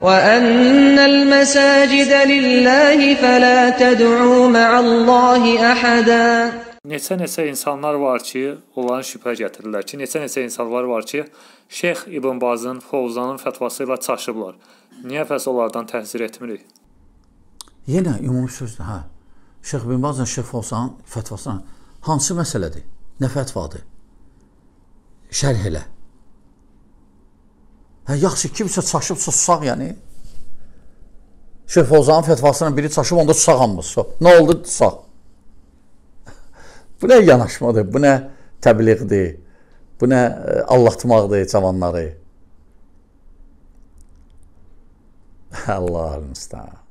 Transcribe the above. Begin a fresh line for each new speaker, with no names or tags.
وَأَنَّ
الْمَسَاجِدَ
لِلَّهِ فَلَا تَدْعُوا مَعَ اللَّهِ أَحَدًا
Neçə-neçə insanlar var ki, onların şübhə gətirirlər ki, neçə-neçə insanlar var ki, Şeyx İbn Bazın, Fovzanın fətvası ilə çaşıblar. Niyə pəs onlardan təhzir etmirik?
Yenə ümumi sözdür, hə. Şeyx İbn Bazın, Şeyx Fovzanın fətvasına hansı məsələdir? Nə fətvadır? Şərh elə. Hə, yaxşı, kimsə çaşıbsa susaq yəni. Şeyx Fozanın fətvasından biri çaşıb, onda susağanmı? So, nə oldu?
Susaq. Bu nə yanaşmadır, bu nə təbliğdir, bu nə e, allatmaqdır cavanları.
Allah-ı müstəhan.